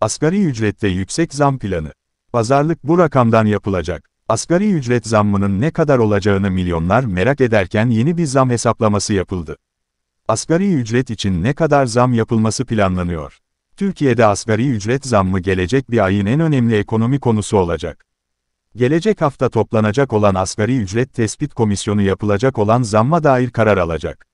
Asgari ücrette yüksek zam planı. Pazarlık bu rakamdan yapılacak. Asgari ücret zammının ne kadar olacağını milyonlar merak ederken yeni bir zam hesaplaması yapıldı. Asgari ücret için ne kadar zam yapılması planlanıyor? Türkiye'de asgari ücret zammı gelecek bir ayın en önemli ekonomi konusu olacak. Gelecek hafta toplanacak olan Asgari Ücret Tespit Komisyonu yapılacak olan zamma dair karar alacak.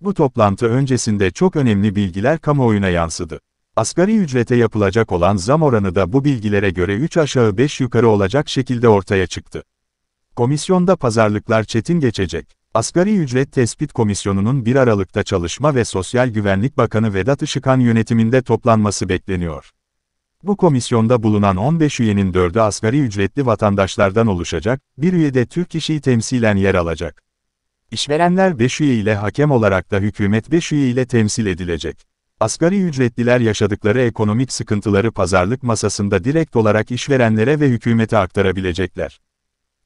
Bu toplantı öncesinde çok önemli bilgiler kamuoyuna yansıdı. Asgari ücrete yapılacak olan zam oranı da bu bilgilere göre 3 aşağı 5 yukarı olacak şekilde ortaya çıktı. Komisyonda pazarlıklar çetin geçecek. Asgari Ücret Tespit Komisyonu'nun 1 Aralık'ta Çalışma ve Sosyal Güvenlik Bakanı Vedat Işıkhan yönetiminde toplanması bekleniyor. Bu komisyonda bulunan 15 üyenin 4'ü asgari ücretli vatandaşlardan oluşacak, bir üye de Türk işi temsilen yer alacak. İşverenler 5 üye ile hakem olarak da hükümet 5 üye ile temsil edilecek. Asgari ücretliler yaşadıkları ekonomik sıkıntıları pazarlık masasında direkt olarak işverenlere ve hükümete aktarabilecekler.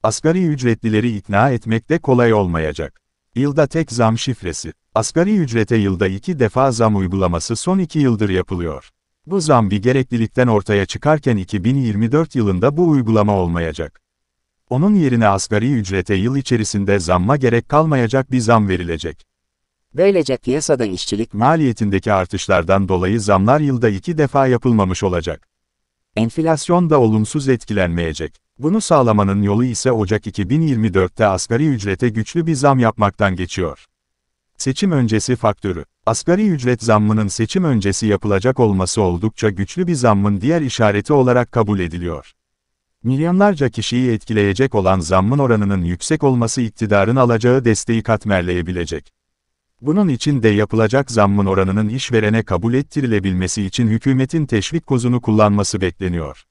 Asgari ücretlileri ikna etmek de kolay olmayacak. Yılda tek zam şifresi. Asgari ücrete yılda iki defa zam uygulaması son iki yıldır yapılıyor. Bu zam bir gereklilikten ortaya çıkarken 2024 yılında bu uygulama olmayacak. Onun yerine asgari ücrete yıl içerisinde zamma gerek kalmayacak bir zam verilecek. Böylece piyasada işçilik maliyetindeki artışlardan dolayı zamlar yılda iki defa yapılmamış olacak. Enflasyon da olumsuz etkilenmeyecek. Bunu sağlamanın yolu ise Ocak 2024'te asgari ücrete güçlü bir zam yapmaktan geçiyor. Seçim öncesi faktörü. Asgari ücret zammının seçim öncesi yapılacak olması oldukça güçlü bir zammın diğer işareti olarak kabul ediliyor. Milyonlarca kişiyi etkileyecek olan zammın oranının yüksek olması iktidarın alacağı desteği katmerleyebilecek. Bunun için de yapılacak zammın oranının işverene kabul ettirilebilmesi için hükümetin teşvik kozunu kullanması bekleniyor.